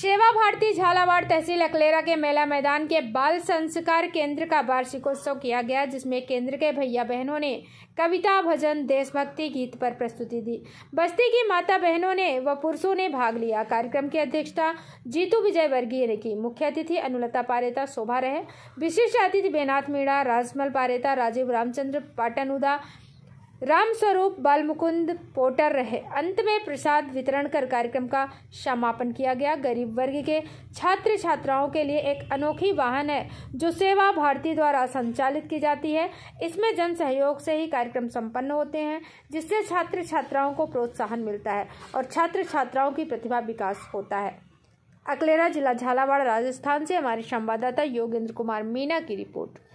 सेवा भारती झालावाड़ तहसील अकलेरा के मेला मैदान के बाल संस्कार केंद्र का वार्षिकोत्सव किया गया जिसमें केंद्र के भैया बहनों ने कविता भजन देशभक्ति गीत पर प्रस्तुति दी बस्ती की माता बहनों ने व पुरुषों ने भाग लिया कार्यक्रम की अध्यक्षता जीतू विजय वर्गीय ने की मुख्य अतिथि अनुलता पारेता शोभा रहे विशिष्ट अतिथि बेनाथ मीणा राजमल पारेता राजीव रामचंद्र पाटनुदा रामस्वरूप बालमुकुंद पोटर रहे अंत में प्रसाद वितरण कर कार्यक्रम का समापन किया गया गरीब वर्ग के छात्र छात्राओं के लिए एक अनोखी वाहन है जो सेवा भारती द्वारा संचालित की जाती है इसमें जन सहयोग से ही कार्यक्रम संपन्न होते हैं जिससे छात्र छात्राओं को प्रोत्साहन मिलता है और छात्र छात्राओं की प्रतिभा विकास होता है अकलेरा जिला झालावाड़ राजस्थान से हमारे संवाददाता योगेंद्र कुमार मीना की रिपोर्ट